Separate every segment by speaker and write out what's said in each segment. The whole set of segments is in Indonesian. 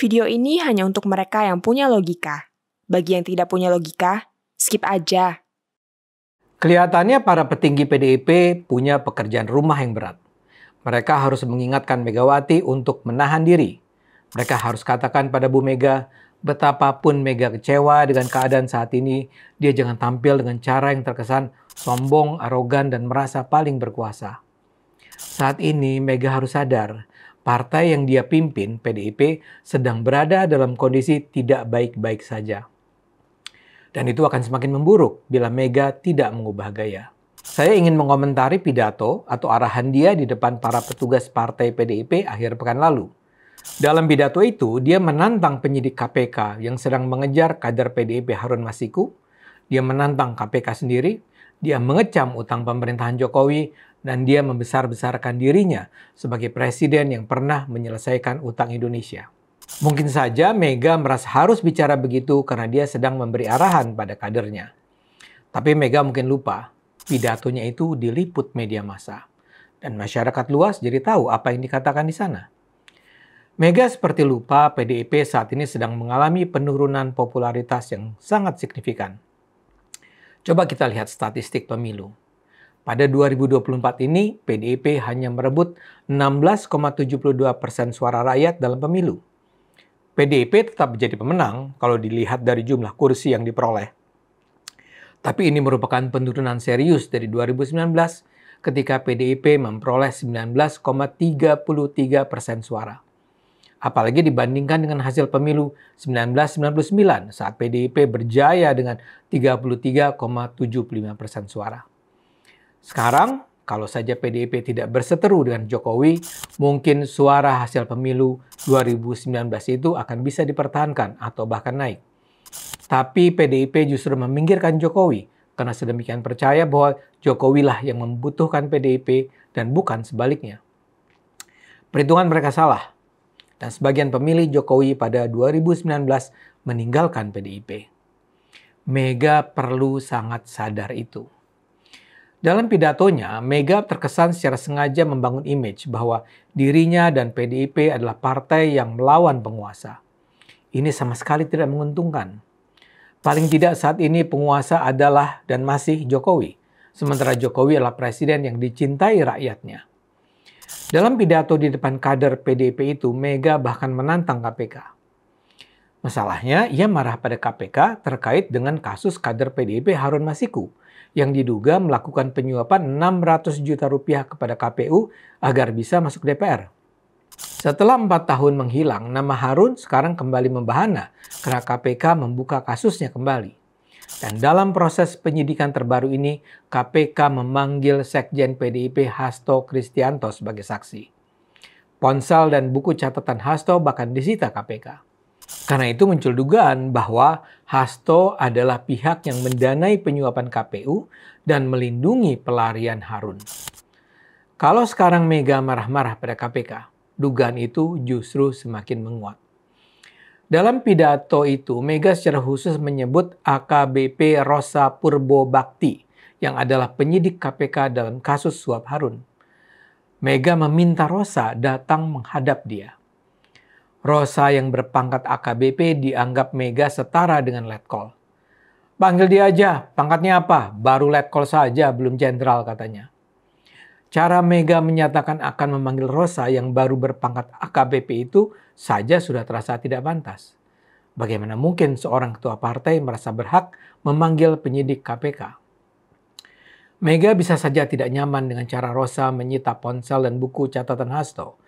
Speaker 1: Video ini hanya untuk mereka yang punya logika. Bagi yang tidak punya logika, skip aja. Kelihatannya para petinggi PDIP punya pekerjaan rumah yang berat. Mereka harus mengingatkan Megawati untuk menahan diri. Mereka harus katakan pada Bu Mega, betapapun Mega kecewa dengan keadaan saat ini, dia jangan tampil dengan cara yang terkesan sombong, arogan, dan merasa paling berkuasa. Saat ini Mega harus sadar partai yang dia pimpin, PDIP, sedang berada dalam kondisi tidak baik-baik saja. Dan itu akan semakin memburuk bila Mega tidak mengubah gaya. Saya ingin mengomentari pidato atau arahan dia di depan para petugas partai PDIP akhir pekan lalu. Dalam pidato itu, dia menantang penyidik KPK yang sedang mengejar kader PDIP Harun Masiku. Dia menantang KPK sendiri. Dia mengecam utang pemerintahan Jokowi dan dia membesar-besarkan dirinya sebagai presiden yang pernah menyelesaikan utang Indonesia. Mungkin saja Mega merasa harus bicara begitu karena dia sedang memberi arahan pada kadernya. Tapi Mega mungkin lupa, pidatonya itu diliput media massa. Dan masyarakat luas jadi tahu apa yang dikatakan di sana. Mega seperti lupa PDIP saat ini sedang mengalami penurunan popularitas yang sangat signifikan. Coba kita lihat statistik pemilu. Pada 2024 ini, PDIP hanya merebut 16,72 persen suara rakyat dalam pemilu. PDIP tetap menjadi pemenang kalau dilihat dari jumlah kursi yang diperoleh. Tapi ini merupakan penurunan serius dari 2019 ketika PDIP memperoleh 19,33 persen suara. Apalagi dibandingkan dengan hasil pemilu 1999 saat PDIP berjaya dengan 33,75 persen suara. Sekarang, kalau saja PDIP tidak berseteru dengan Jokowi, mungkin suara hasil pemilu 2019 itu akan bisa dipertahankan atau bahkan naik. Tapi PDIP justru meminggirkan Jokowi karena sedemikian percaya bahwa Jokowi lah yang membutuhkan PDIP dan bukan sebaliknya. Perhitungan mereka salah dan sebagian pemilih Jokowi pada 2019 meninggalkan PDIP. Mega perlu sangat sadar itu. Dalam pidatonya, Mega terkesan secara sengaja membangun image bahwa dirinya dan PDIP adalah partai yang melawan penguasa. Ini sama sekali tidak menguntungkan. Paling tidak saat ini penguasa adalah dan masih Jokowi, sementara Jokowi adalah presiden yang dicintai rakyatnya. Dalam pidato di depan kader PDIP itu, Mega bahkan menantang KPK. Masalahnya, ia marah pada KPK terkait dengan kasus kader PDIP Harun Masiku – yang diduga melakukan penyuapan 600 juta rupiah kepada KPU agar bisa masuk DPR. Setelah empat tahun menghilang, nama Harun sekarang kembali membahana karena KPK membuka kasusnya kembali. Dan dalam proses penyidikan terbaru ini, KPK memanggil Sekjen PDIP Hasto Kristianto sebagai saksi. Ponsel dan buku catatan Hasto bahkan disita KPK. Karena itu muncul dugaan bahwa Hasto adalah pihak yang mendanai penyuapan KPU dan melindungi pelarian Harun. Kalau sekarang Mega marah-marah pada KPK, dugaan itu justru semakin menguat. Dalam pidato itu, Mega secara khusus menyebut AKBP Rosa Purbo Bakti yang adalah penyidik KPK dalam kasus suap Harun. Mega meminta Rosa datang menghadap dia. Rosa yang berpangkat AKBP dianggap Mega setara dengan letkol. Panggil dia aja, pangkatnya apa? Baru letkol saja, belum jenderal katanya. Cara Mega menyatakan akan memanggil Rosa yang baru berpangkat AKBP itu saja sudah terasa tidak pantas. Bagaimana mungkin seorang ketua partai merasa berhak memanggil penyidik KPK? Mega bisa saja tidak nyaman dengan cara Rosa menyita ponsel dan buku catatan Hasto.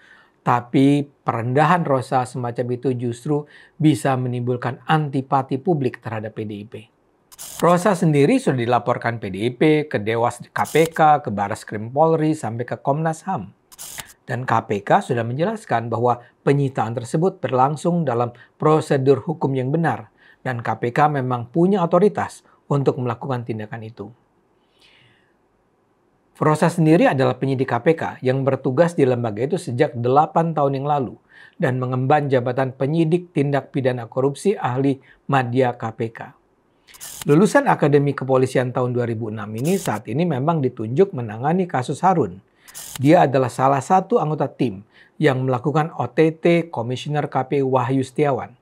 Speaker 1: Tapi perendahan rosa semacam itu justru bisa menimbulkan antipati publik terhadap PDIP. Rosa sendiri sudah dilaporkan PDIP ke Dewas KPK, ke Baris Krim Polri, sampai ke Komnas HAM. Dan KPK sudah menjelaskan bahwa penyitaan tersebut berlangsung dalam prosedur hukum yang benar. Dan KPK memang punya otoritas untuk melakukan tindakan itu. Frosa sendiri adalah penyidik KPK yang bertugas di lembaga itu sejak 8 tahun yang lalu dan mengemban jabatan penyidik tindak pidana korupsi ahli media KPK. Lulusan Akademi Kepolisian tahun 2006 ini saat ini memang ditunjuk menangani kasus Harun. Dia adalah salah satu anggota tim yang melakukan OTT Komisioner KPU Wahyu Setiawan.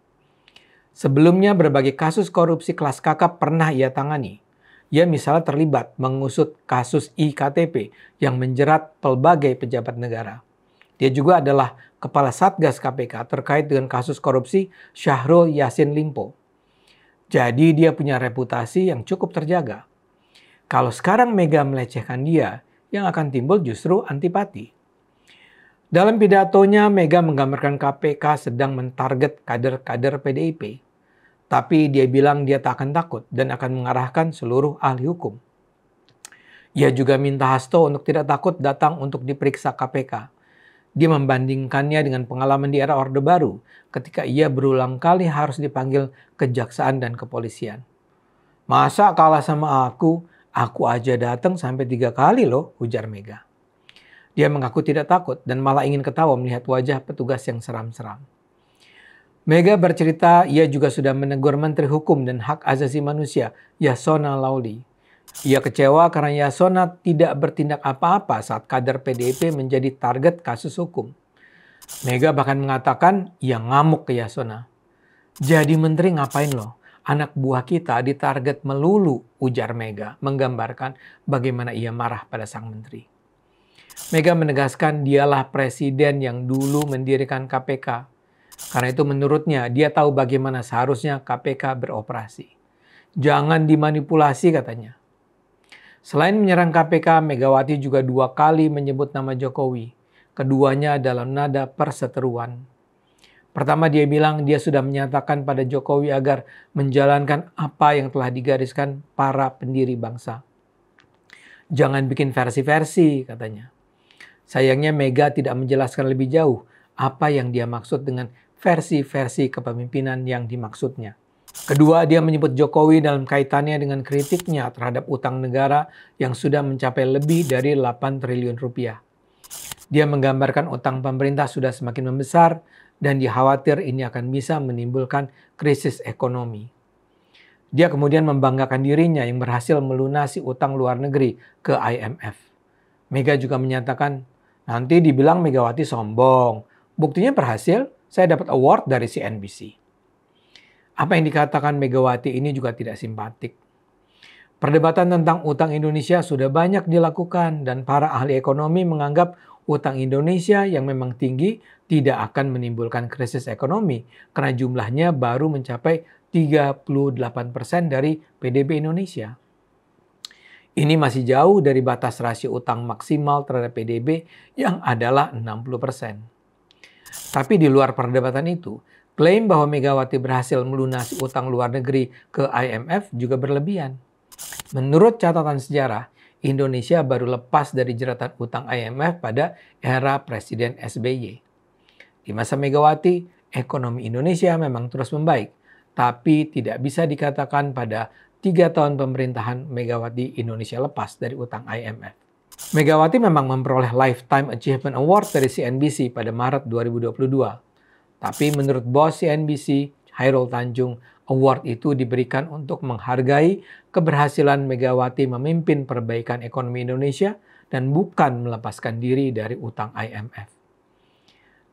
Speaker 1: Sebelumnya berbagai kasus korupsi kelas kakap pernah ia tangani ia misalnya terlibat mengusut kasus IKTP yang menjerat pelbagai pejabat negara. Dia juga adalah Kepala Satgas KPK terkait dengan kasus korupsi Syahrul Yassin Limpo. Jadi dia punya reputasi yang cukup terjaga. Kalau sekarang Mega melecehkan dia, yang akan timbul justru antipati. Dalam pidatonya, Mega menggambarkan KPK sedang mentarget kader-kader PDIP. Tapi dia bilang dia tak akan takut dan akan mengarahkan seluruh ahli hukum. Ia juga minta Hasto untuk tidak takut datang untuk diperiksa KPK. Dia membandingkannya dengan pengalaman di era Orde Baru ketika ia berulang kali harus dipanggil kejaksaan dan kepolisian. Masa kalah sama aku? Aku aja datang sampai tiga kali loh, ujar Mega. Dia mengaku tidak takut dan malah ingin ketawa melihat wajah petugas yang seram-seram. Mega bercerita ia juga sudah menegur Menteri Hukum dan Hak Asasi Manusia, Yasona Lauli. Ia kecewa karena Yasona tidak bertindak apa-apa saat kader PDIP menjadi target kasus hukum. Mega bahkan mengatakan ia ngamuk ke Yasona. Jadi menteri ngapain loh? Anak buah kita ditarget melulu, ujar Mega menggambarkan bagaimana ia marah pada sang menteri. Mega menegaskan dialah presiden yang dulu mendirikan KPK karena itu menurutnya dia tahu bagaimana seharusnya KPK beroperasi. Jangan dimanipulasi katanya. Selain menyerang KPK, Megawati juga dua kali menyebut nama Jokowi. Keduanya dalam nada perseteruan. Pertama dia bilang dia sudah menyatakan pada Jokowi agar menjalankan apa yang telah digariskan para pendiri bangsa. Jangan bikin versi-versi katanya. Sayangnya Mega tidak menjelaskan lebih jauh apa yang dia maksud dengan versi-versi kepemimpinan yang dimaksudnya. Kedua, dia menyebut Jokowi dalam kaitannya dengan kritiknya terhadap utang negara yang sudah mencapai lebih dari 8 triliun rupiah. Dia menggambarkan utang pemerintah sudah semakin membesar dan dikhawatir ini akan bisa menimbulkan krisis ekonomi. Dia kemudian membanggakan dirinya yang berhasil melunasi utang luar negeri ke IMF. Mega juga menyatakan, nanti dibilang Megawati sombong. Buktinya berhasil, saya dapat award dari CNBC. Apa yang dikatakan Megawati ini juga tidak simpatik. Perdebatan tentang utang Indonesia sudah banyak dilakukan dan para ahli ekonomi menganggap utang Indonesia yang memang tinggi tidak akan menimbulkan krisis ekonomi karena jumlahnya baru mencapai 38% dari PDB Indonesia. Ini masih jauh dari batas rasio utang maksimal terhadap PDB yang adalah 60 persen. Tapi di luar perdebatan itu, klaim bahwa Megawati berhasil melunasi utang luar negeri ke IMF juga berlebihan. Menurut catatan sejarah, Indonesia baru lepas dari jeratan utang IMF pada era Presiden SBY. Di masa Megawati, ekonomi Indonesia memang terus membaik, tapi tidak bisa dikatakan pada tiga tahun pemerintahan Megawati Indonesia lepas dari utang IMF. Megawati memang memperoleh Lifetime Achievement Award dari CNBC pada Maret 2022. Tapi menurut bos CNBC, Hairul Tanjung, award itu diberikan untuk menghargai keberhasilan Megawati memimpin perbaikan ekonomi Indonesia dan bukan melepaskan diri dari utang IMF.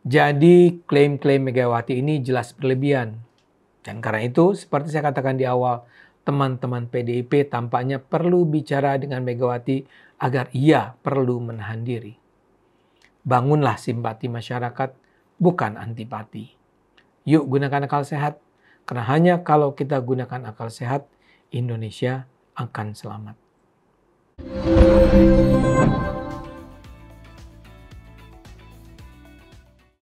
Speaker 1: Jadi klaim-klaim Megawati ini jelas berlebihan. Dan karena itu, seperti saya katakan di awal, teman-teman PDIP tampaknya perlu bicara dengan Megawati agar ia perlu menahan diri. Bangunlah simpati masyarakat, bukan antipati. Yuk gunakan akal sehat, karena hanya kalau kita gunakan akal sehat, Indonesia akan selamat.